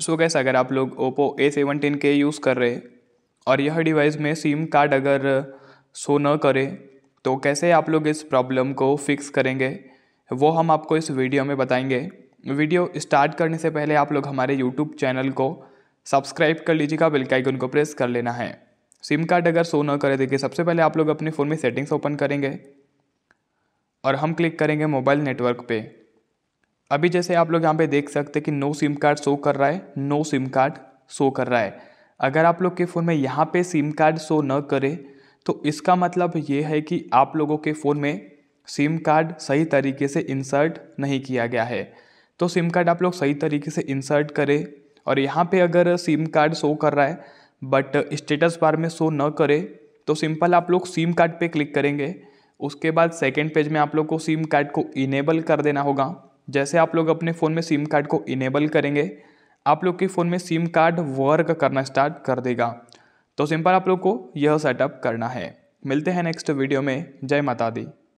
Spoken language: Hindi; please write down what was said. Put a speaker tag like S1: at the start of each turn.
S1: सो so गैस अगर आप लोग ओप्पो ए सेवनटीन के यूज़ कर रहे और यह डिवाइस में सिम कार्ड अगर शो न करे तो कैसे आप लोग इस प्रॉब्लम को फिक्स करेंगे वो हम आपको इस वीडियो में बताएंगे वीडियो स्टार्ट करने से पहले आप लोग हमारे यूट्यूब चैनल को सब्सक्राइब कर लीजिएगा बेल का आइकन को प्रेस कर लेना है सिम कार्ड अगर शो न करे देखिए सबसे पहले आप लोग अपने फ़ोन में सेटिंग्स ओपन करेंगे और हम क्लिक करेंगे मोबाइल नेटवर्क पर अभी जैसे आप लोग यहाँ पे देख सकते हैं कि नो सिम कार्ड शो कर रहा है नो सिम कार्ड शो कर रहा है अगर आप लोग के फ़ोन में यहाँ पे सिम कार्ड शो न करे तो इसका मतलब ये है कि आप लोगों के फ़ोन में सिम कार्ड सही तरीके से इंसर्ट नहीं किया गया है तो सिम कार्ड आप लोग सही तरीके से इंसर्ट करें और यहाँ पे अगर सिम कार्ड शो कर रहा है बट स्टेटस बार में शो न करे तो सिंपल आप लोग सिम कार्ड पे क्लिक करेंगे उसके बाद सेकेंड पेज में आप लोग को सिम कार्ड को इनेबल कर देना होगा जैसे आप लोग अपने फ़ोन में सिम कार्ड को इनेबल करेंगे आप लोग के फ़ोन में सिम कार्ड वर्क करना स्टार्ट कर देगा तो सिंपल आप लोग को यह सेटअप करना है मिलते हैं नेक्स्ट वीडियो में जय माता दी